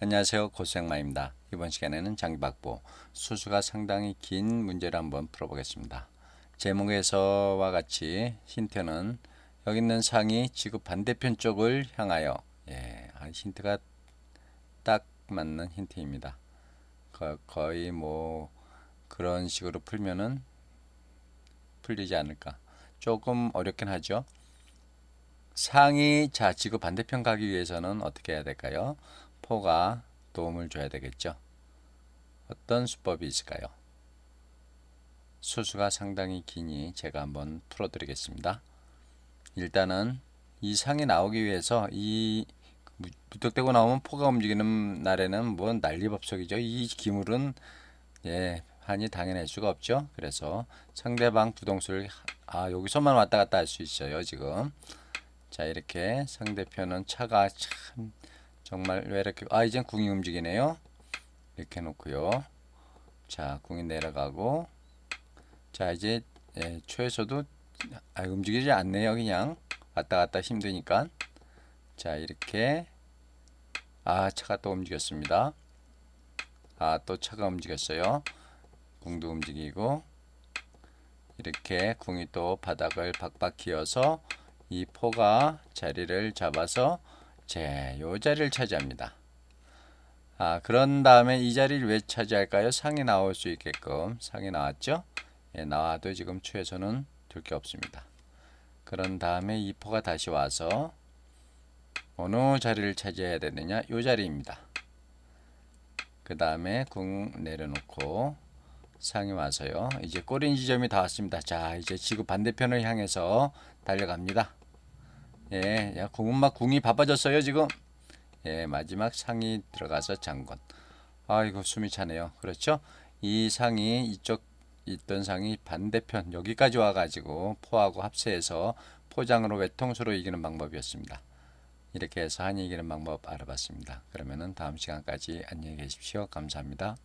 안녕하세요. 고생마입니다. 이번 시간에는 장기박보 수수가 상당히 긴 문제를 한번 풀어보겠습니다. 제목에서와 같이 힌트는 여기 있는 상이 지구 반대편 쪽을 향하여 예, 아, 힌트가 딱 맞는 힌트입니다. 거의 뭐 그런 식으로 풀면은 풀리지 않을까. 조금 어렵긴 하죠. 상이 자 지구 반대편 가기 위해서는 어떻게 해야 될까요? 포가 도움을 줘야 되겠죠. 어떤 수법이 있을까요? 수수가 상당히 기니 제가 한번 풀어드리겠습니다. 일단은 이 상이 나오기 위해서 이 무턱대고 나오면 포가 움직이는 날에는 뭐 난리법석이죠. 이 기물은 예 한이 당연할 수가 없죠. 그래서 상대방 부동수를 아 여기서만 왔다 갔다 할 수 있어요 지금. 자 이렇게 상대편은 차가 참 정말 왜 이렇게 아 이젠 궁이 움직이네요 이렇게 놓고요 자 궁이 내려가고 자 이제 예, 초에서도 아, 움직이지 않네요 그냥 왔다 갔다 힘드니까 자 이렇게 아 차가 또 움직였습니다 아 또 차가 움직였어요 궁도 움직이고 이렇게 궁이 또 바닥을 박박 기어서 이 포가 자리를 잡아서 제, 요 자리를 차지합니다. 아, 그런 다음에 이 자리를 왜 차지할까요? 상이 나올 수 있게끔 상이 나왔죠? 예, 나와도 지금 추에서는 둘 게 없습니다. 그런 다음에 이포가 다시 와서 어느 자리를 차지해야 되느냐? 요 자리입니다. 그 다음에 궁 내려놓고 상이 와서요. 이제 꼬린 지점이 다 왔습니다. 자, 이제 지구 반대편을 향해서 달려갑니다. 예, 야, 고구막 궁이 바빠졌어요, 지금. 예, 마지막 상이 들어가서 장군 아이거 숨이 차네요. 그렇죠? 이 상이 이쪽 있던 상이 반대편 여기까지 와가지고 포하고 합세해서 포장으로 외통수로 이기는 방법이었습니다. 이렇게 해서 한 이기는 방법 알아봤습니다. 그러면은 다음 시간까지 안녕히 계십시오. 감사합니다.